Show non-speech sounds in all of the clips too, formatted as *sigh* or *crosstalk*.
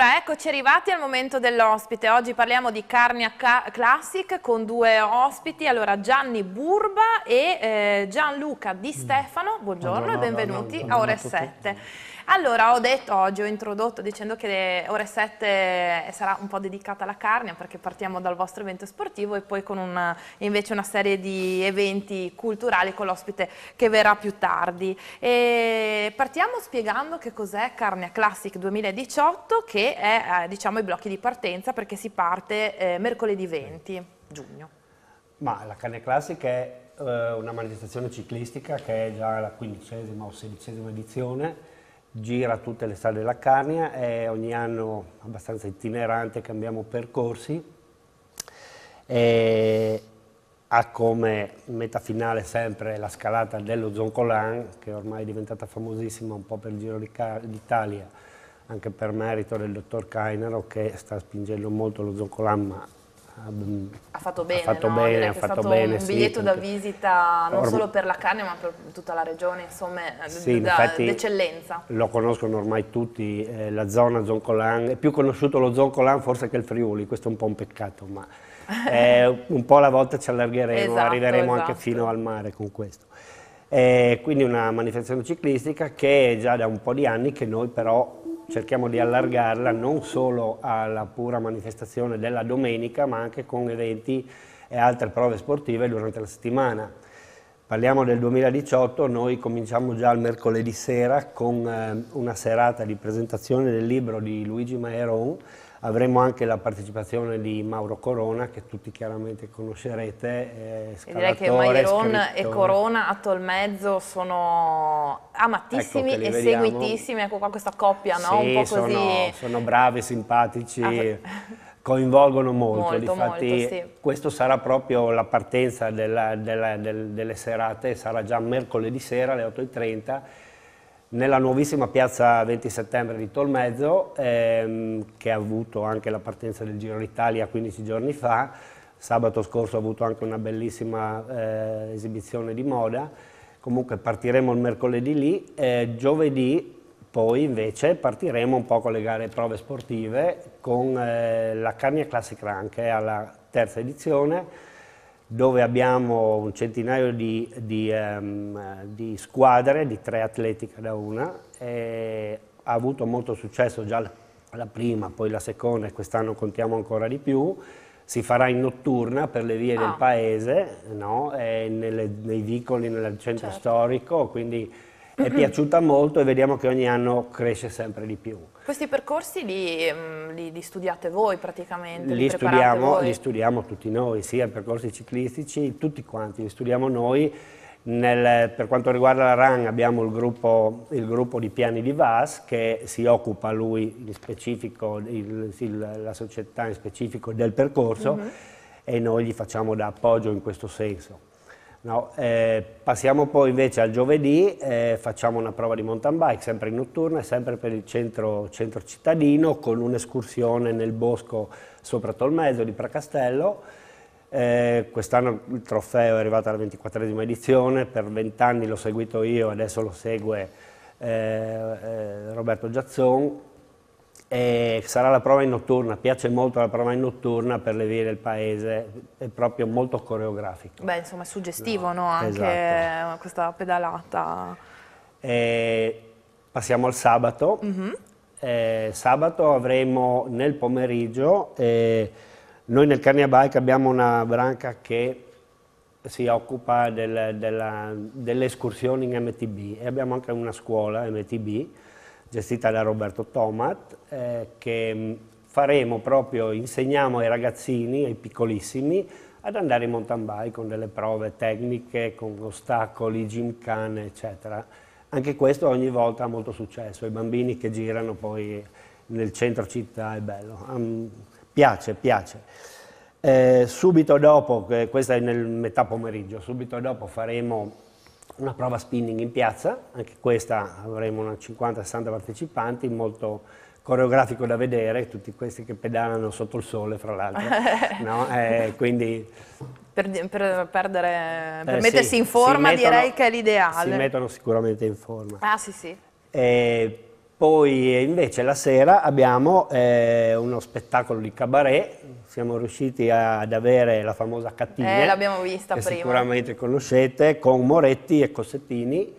Allora, eccoci arrivati al momento dell'ospite. Oggi parliamo di Carnia Classic con due ospiti, allora Gianni Burba e eh, Gianluca Di mm. Stefano. Buongiorno, buongiorno e benvenuti buongiorno, buongiorno, a Ore 7. Allora, ho detto oggi, ho introdotto dicendo che le ore 7 sarà un po' dedicata alla carnia perché partiamo dal vostro evento sportivo e poi con una, invece una serie di eventi culturali con l'ospite che verrà più tardi. E partiamo spiegando che cos'è Carnia Classic 2018 che è eh, diciamo i blocchi di partenza perché si parte eh, mercoledì 20 giugno. Ma la Carnia Classic è eh, una manifestazione ciclistica che è già la quindicesima o sedicesima edizione gira tutte le sale della Carnia, è ogni anno abbastanza itinerante, cambiamo percorsi, e ha come meta finale sempre la scalata dello Zoncolan, che ormai è diventata famosissima un po' per il Giro d'Italia, anche per merito del dottor Cainaro che sta spingendo molto lo Zoncolan, ma Ehm, ha fatto bene, ha fatto no? bene, ha fatto bene, un biglietto da visita non solo per la carne ma per tutta la regione, insomma, eh, sì, d'eccellenza. Lo conoscono ormai tutti, eh, la zona Zoncolan, è più conosciuto lo Zoncolan forse che il Friuli, questo è un po' un peccato, ma eh, *laughs* un po' alla volta ci allargheremo, esatto, arriveremo esatto. anche fino al mare con questo. Eh, quindi una manifestazione ciclistica che è già da un po' di anni che noi però cerchiamo di allargarla non solo alla pura manifestazione della domenica, ma anche con eventi e altre prove sportive durante la settimana. Parliamo del 2018, noi cominciamo già il mercoledì sera con eh, una serata di presentazione del libro di Luigi Maeron, avremo anche la partecipazione di Mauro Corona che tutti chiaramente conoscerete. Eh, direi che Mairon e Corona a tol sono amatissimi ecco e vediamo. seguitissimi, ecco qua questa coppia, no? un po' così. Sono, bravi, simpatici. Ah, coinvolgono molto, molto infatti molto, sì. questo sarà proprio la partenza della, della, del, delle serate, sarà già mercoledì sera alle 8.30 nella nuovissima piazza 20 settembre di Tolmezzo, ehm, che ha avuto anche la partenza del Giro d'Italia 15 giorni fa, sabato scorso ha avuto anche una bellissima eh, esibizione di moda, comunque partiremo il mercoledì lì, eh, giovedì poi invece partiremo un po' con le gare prove sportive con eh, la Carnia Classic Run che è alla terza edizione, dove abbiamo un centinaio di, di, um, di squadre, di tre atleti cada una, ha avuto molto successo già la, prima, poi la seconda e quest'anno contiamo ancora di più, si farà in notturna per le vie ah. del paese, no? nelle, nei vicoli, nel centro certo. storico, quindi è piaciuta molto e vediamo che ogni anno cresce sempre di più. Questi percorsi li, mm, li, li studiate voi praticamente? Li, li studiamo, voi? li studiamo tutti noi, sia i percorsi ciclistici, tutti quanti li studiamo noi. Nel, per quanto riguarda la RAN abbiamo il gruppo, il gruppo, di Piani di Vas che si occupa lui in specifico, il, il, la società in specifico del percorso uh mhm. -huh. e noi gli facciamo da appoggio in questo senso. No, eh, passiamo poi invece al giovedì, eh, facciamo una prova di mountain bike, sempre in notturna, sempre per il centro, centro cittadino, con un'escursione nel bosco sopra Tolmezzo di Pracastello. Eh, Quest'anno il trofeo è arrivato alla 24esima edizione, per 20 anni l'ho seguito io, adesso lo segue eh, eh, Roberto Giazzon, eh, sarà la prova in notturna, piace molto la prova in notturna per le vie del paese, è proprio molto coreografico. Beh, insomma, è suggestivo, no? no? Anche esatto. questa pedalata. Eh, passiamo al sabato. Mm -hmm. eh, sabato avremo nel pomeriggio, noi nel Carnia Bike abbiamo una branca che si occupa del, della, delle escursioni in MTB e abbiamo anche una scuola MTB gestita da Roberto Tomat, eh, che mm, faremo proprio, insegniamo ai ragazzini, ai piccolissimi, ad andare in mountain bike con delle prove tecniche, con ostacoli, gimcane, eccetera. Anche questo ogni volta ha molto successo, i bambini che girano poi nel centro città è bello, um, piace, piace. Eh, subito dopo, questa è nel metà pomeriggio, subito dopo faremo una prova spinning in piazza, anche questa avremo 50-60 partecipanti, molto coreografico da vedere, tutti questi che pedalano sotto il sole fra l'altro, *laughs* no? eh, quindi... Per, per, perdere, eh, per mettersi sì, in forma mettono, direi che è l'ideale. Si mettono sicuramente in forma. Ah sì sì. Eh, poi eh, invece la sera abbiamo eh, uno spettacolo di cabaret, siamo riusciti a, ad avere la famosa Cattina, eh, l'abbiamo vista prima. sicuramente conoscete, con Moretti e Cossettini.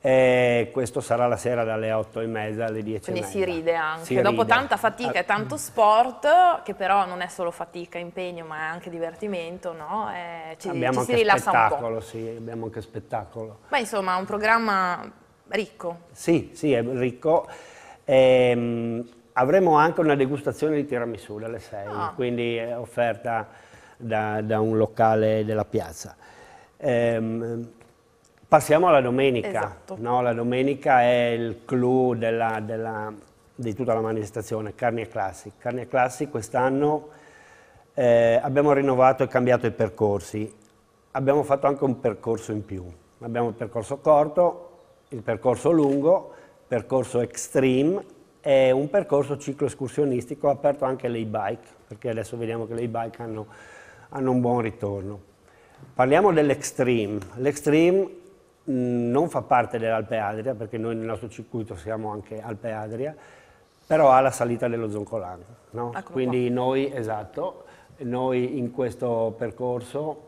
E eh, questo sarà la sera dalle 8 e mezza alle 10 Quindi si ride anche, si dopo ride. tanta fatica e ah. tanto sport, che però non è solo fatica, impegno, ma è anche divertimento, no? E eh, ci, abbiamo ci si rilassa un po'. Sì, abbiamo anche spettacolo. Ma insomma, un programma ricco. Sì, sì, è ricco. Ehm, avremo anche una degustazione di tiramisù alle 6, ah. quindi offerta da, da, un locale della piazza. Ehm, passiamo alla domenica. Esatto. No, la domenica è il clou della, della, di tutta la manifestazione, Carni Carnia Classic. e Classic quest'anno eh, abbiamo rinnovato e cambiato i percorsi. Abbiamo fatto anche un percorso in più. Abbiamo un percorso corto, il percorso lungo, percorso extreme e un percorso ciclo escursionistico aperto anche alle e bike, perché adesso vediamo che le e bike hanno, hanno un buon ritorno. Parliamo dell'extreme. L'extreme non fa parte dell'Alpe Adria, perché noi nel nostro circuito siamo anche Alpe Adria, però ha la salita dello Zoncolano. No? Quindi qua. noi, esatto, noi in questo percorso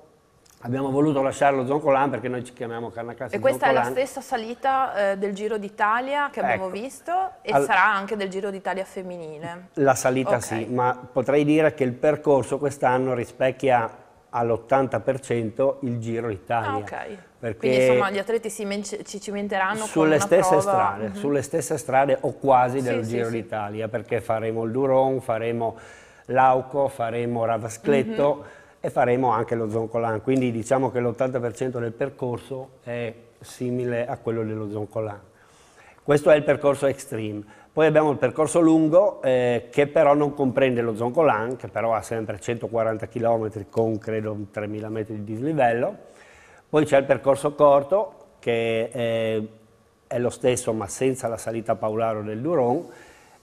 Abbiamo voluto lasciarlo Zoncolan perché noi ci chiamiamo Carnacassi E questa Zoncolan. è la stessa salita eh, del Giro d'Italia che abbiamo ecco. visto e All... sarà anche del Giro d'Italia femminile. La salita okay. sì, ma potrei dire che il percorso quest'anno rispecchia all'80% il Giro d'Italia. Ah, okay. Quindi insomma gli atleti ci cimenteranno sulle stesse, strade, mm -hmm. sulle stesse strade, o quasi del sì, Giro sì, d'Italia, sì. perché faremo il Duron, faremo l'Auco, faremo Radascletto. Mm -hmm e faremo anche lo zoncolan, quindi diciamo che l'80% del percorso è simile a quello dello zoncolan. Questo è il percorso extreme. Poi abbiamo il percorso lungo eh, che però non comprende lo zoncolan, che però ha sempre 140 km con credo 3000 metri di dislivello. Poi c'è il percorso corto che eh, è lo stesso ma senza la salita a Paularo del Duron,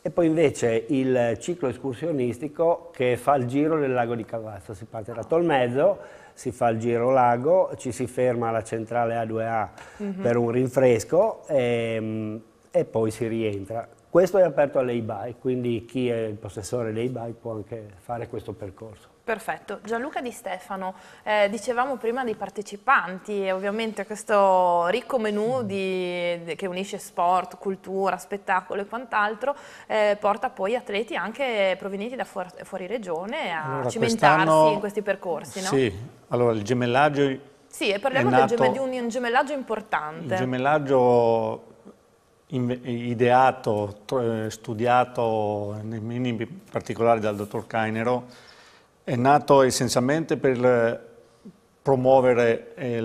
e poi invece il ciclo escursionistico che fa il giro del lago di Cavazzo, si parte da Tolmezzo, si fa il giro lago, ci si ferma alla centrale A2A mm -hmm. per un rinfresco e, ehm, e poi si rientra. Questo è aperto alle bike quindi chi è il possessore dei bike può anche fare questo percorso. Perfetto. Gianluca Di Stefano, eh, dicevamo prima dei partecipanti ovviamente questo ricco menù di, che unisce sport, cultura, spettacolo e quant'altro eh, porta poi atleti anche provenienti da fuori, fuori regione a allora, cimentarsi in questi percorsi, no? Sì, allora il gemellaggio... Sì, e parliamo nato, di un gemellaggio importante. Un gemellaggio ideato, eh, studiato nei minimi particolari dal dottor Cainero, è nato essenzialmente per eh, promuovere e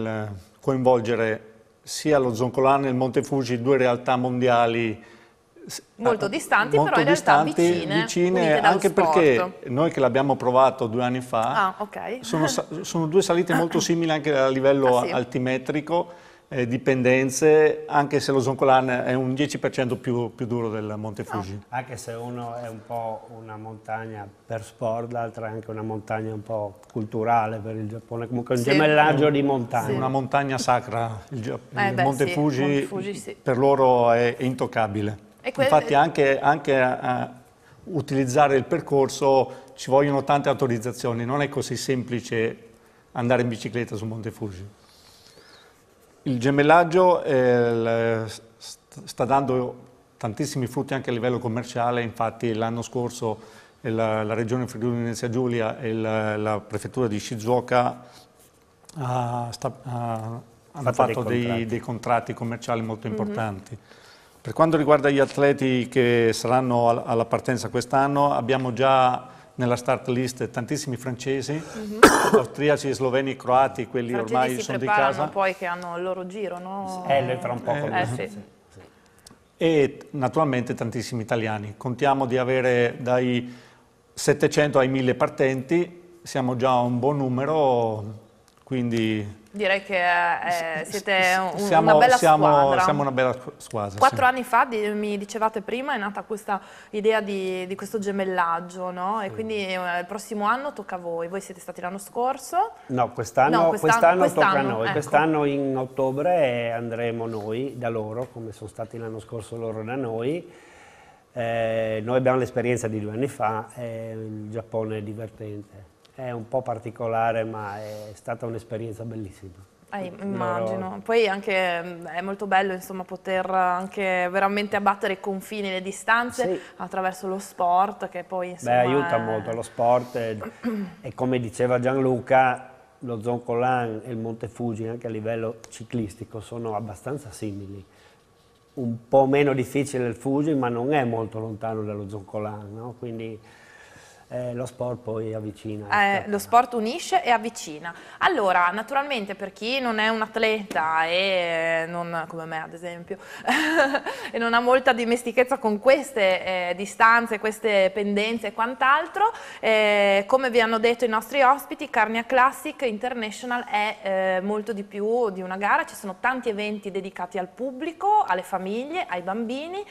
coinvolgere sia lo Zoncolano e il Monte Fuji, due realtà mondiali eh, molto distanti, molto però in distanti, realtà vicine, vicine anche sport. perché noi che l'abbiamo provato due anni fa, ah, okay. sono, sono, due salite molto *coughs* simili anche a livello ah, sì. altimetrico, eh, dipendenze, anche se lo zoncolan è un 10% più, più, duro del Monte Fuji. Ah, anche se uno è un po' una montagna per sport, l'altra è anche una montagna un po' culturale per il Giappone, comunque un sì. gemellaggio di montagne. Sì. Una montagna sacra, il, eh il beh, Monte sì. Fuji, Monte Fuji per loro è intoccabile. Infatti anche, anche a, a utilizzare il percorso ci vogliono tante autorizzazioni, non è così semplice andare in bicicletta su Monte Fuji. Il gemellaggio eh, sta dando tantissimi frutti anche a livello commerciale, infatti l'anno scorso eh, la, la regione Friuli Venezia Giulia e la, la, prefettura di Shizuoka ah, sta, ah, hanno fatto, dei, dei, contratti. dei, contratti. commerciali molto mhm. importanti. Mm -hmm. Per quanto riguarda gli atleti che saranno alla partenza quest'anno, abbiamo già nella start list tantissimi francesi, mm -hmm. austriaci, sloveni, croati, quelli francesi ormai sono di casa. poi che hanno il loro giro, no? Eh, tra un po'. Eh, eh, sì. Sì. Sì. E naturalmente tantissimi italiani. Contiamo di avere dai 700 ai 1000 partenti, siamo già a un buon numero, quindi Direi che eh, siete un, siamo, una bella siamo, squadra. Siamo una bella squadra. Quattro sì. anni fa, di, mi dicevate prima, è nata questa idea di, di questo gemellaggio, no? E sì. quindi eh, il prossimo anno tocca a voi. Voi siete stati l'anno scorso? No, quest'anno, no, quest'anno, quest quest tocca a noi. Ecco. Quest'anno in ottobre eh, andremo noi da loro, come sono stati l'anno scorso loro da noi. Eh, noi abbiamo l'esperienza di due anni fa, eh, il Giappone è divertente è un po' particolare ma è stata un'esperienza bellissima. Eh, immagino, poi anche mm, è molto bello insomma, poter anche veramente abbattere i confini, le distanze sì. attraverso lo sport che poi insomma, Beh, aiuta è... molto lo sport e, e, come diceva Gianluca lo Zoncolan e il Monte Fuji anche a livello ciclistico sono abbastanza simili un po' meno difficile il Fuji ma non è molto lontano dallo Zoncolan no? quindi eh, lo sport poi avvicina. Eh, ecco. lo sport unisce e avvicina. Allora, naturalmente per chi non è un atleta e eh, non, come me ad esempio, *laughs* e non ha molta dimestichezza con queste eh, distanze, queste pendenze e quant'altro, eh, come vi hanno detto i nostri ospiti, Carnia Classic International è eh, molto di più di una gara, ci sono tanti eventi dedicati al pubblico, alle famiglie, ai bambini,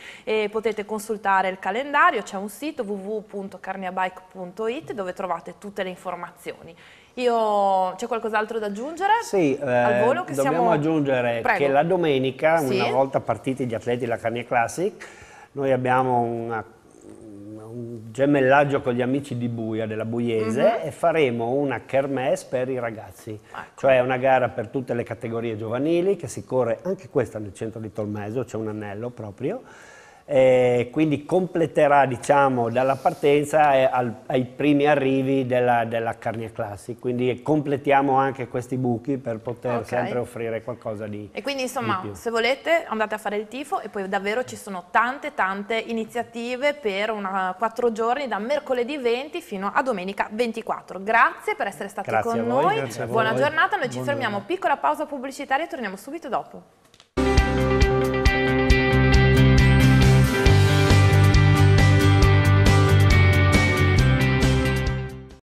potete consultare il calendario, c'è un sito www.carniabike.com www.italia.it dove trovate tutte le informazioni. Io, c'è qualcos'altro da aggiungere? Sì, eh, Al volo che dobbiamo siamo... aggiungere Prego. che la domenica, sì? una volta partiti gli atleti della Carnia Classic, noi abbiamo una, un gemellaggio con gli amici di Buia, della Buiese, mm -hmm. e faremo una kermesse per i ragazzi, ecco. cioè una gara per tutte le categorie giovanili che si corre anche questa nel centro di Tolmeso, c'è un anello proprio, eh, quindi completerà diciamo, dalla partenza al, ai primi arrivi della, della Carnia Classic, quindi completiamo anche questi buchi per poter okay. sempre offrire qualcosa di E quindi insomma se volete andate a fare il tifo e poi davvero ci sono tante tante iniziative per una, quattro giorni da mercoledì 20 fino a domenica 24. Grazie per essere stati grazie con voi, noi, buona giornata, noi ci fermiamo, piccola pausa pubblicitaria e torniamo subito dopo.